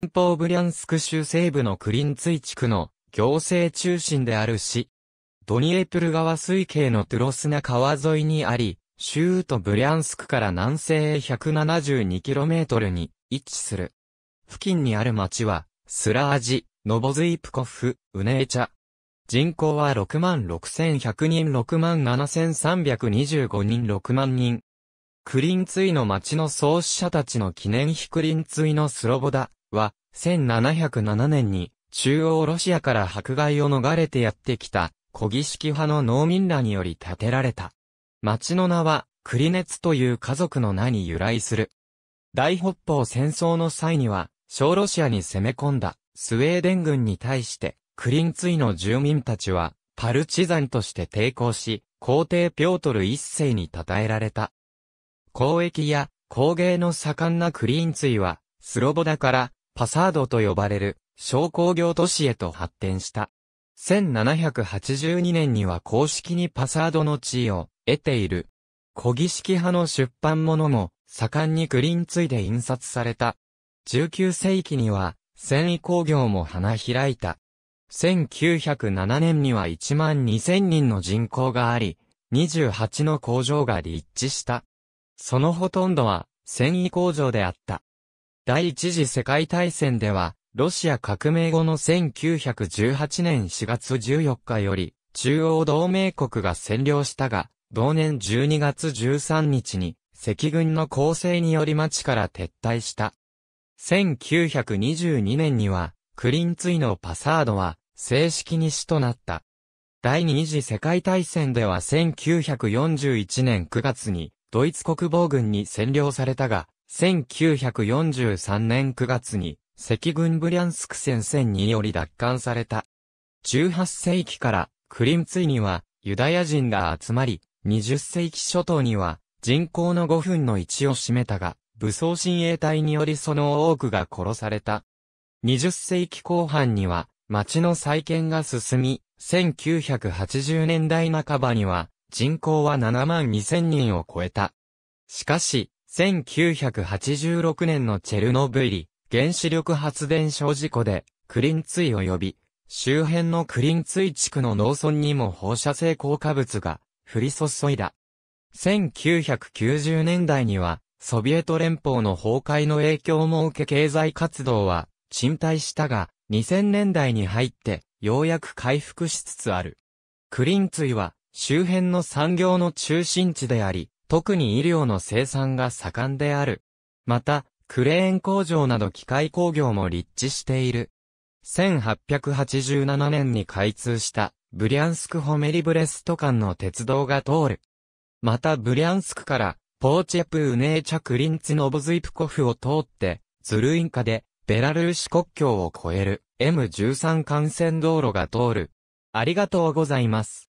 南方ブリャンスク州西部のクリンツイ地区の行政中心である市。ドニエプル川水系のトゥロスナ川沿いにあり、州都ブリャンスクから南西へ 172km に位置する。付近にある町は、スラージ、ノボズイプコフ、ウネーチャ。人口は66,100人67,325人6万人。クリンツイの町の創始者たちの記念碑クリンツイのスロボダ、は、1707年に、中央ロシアから迫害を逃れてやってきた、小儀式派の農民らにより建てられた。町の名は、クリネツという家族の名に由来する。大北方戦争の際には、小ロシアに攻め込んだ、スウェーデン軍に対して、クリンツイの住民たちは、パルチザンとして抵抗し、皇帝ピョートル一世に称えられた。交易や工芸の盛んなクリンツイは、スロボダからパサードと呼ばれる商工業都市へと発展した。1782年には公式にパサードの地位を得ている。小儀式派の出版物も盛んにクリンついで印刷された。19世紀には繊維工業も花開いた。1907年には1万2000人の人口があり、28の工場が立地した。そのほとんどは繊維工場であった。第一次世界大戦では、ロシア革命後の1918年4月14日より、中央同盟国が占領したが、同年12月13日に、赤軍の攻勢により町から撤退した。1922年には、クリンツイのパサードは、正式に死となった。第二次世界大戦では1941年9月に、ドイツ国防軍に占領されたが、1943年9月に、赤軍ブリャンスク戦線により奪還された。18世紀からクリムツイにはユダヤ人が集まり、20世紀初頭には人口の5分の1を占めたが、武装親衛隊によりその多くが殺された。20世紀後半には町の再建が進み、1980年代半ばには人口は7万2000人を超えた。しかし、1986年のチェルノブイリ原子力発電所事故でクリンツイ及び周辺のクリンツイ地区の農村にも放射性効果物が降り注いだ。1990年代にはソビエト連邦の崩壊の影響も受け経済活動は沈滞したが2000年代に入ってようやく回復しつつある。クリンツイは周辺の産業の中心地であり、特に医療の生産が盛んである。また、クレーン工場など機械工業も立地している。1887年に開通したブリャンスク・ホメリブレスト間の鉄道が通る。またブリャンスクからポーチェプウネーチャクリンツノボズイプコフを通って、ズルインカでベラルーシ国境を越える M13 幹線道路が通る。ありがとうございます。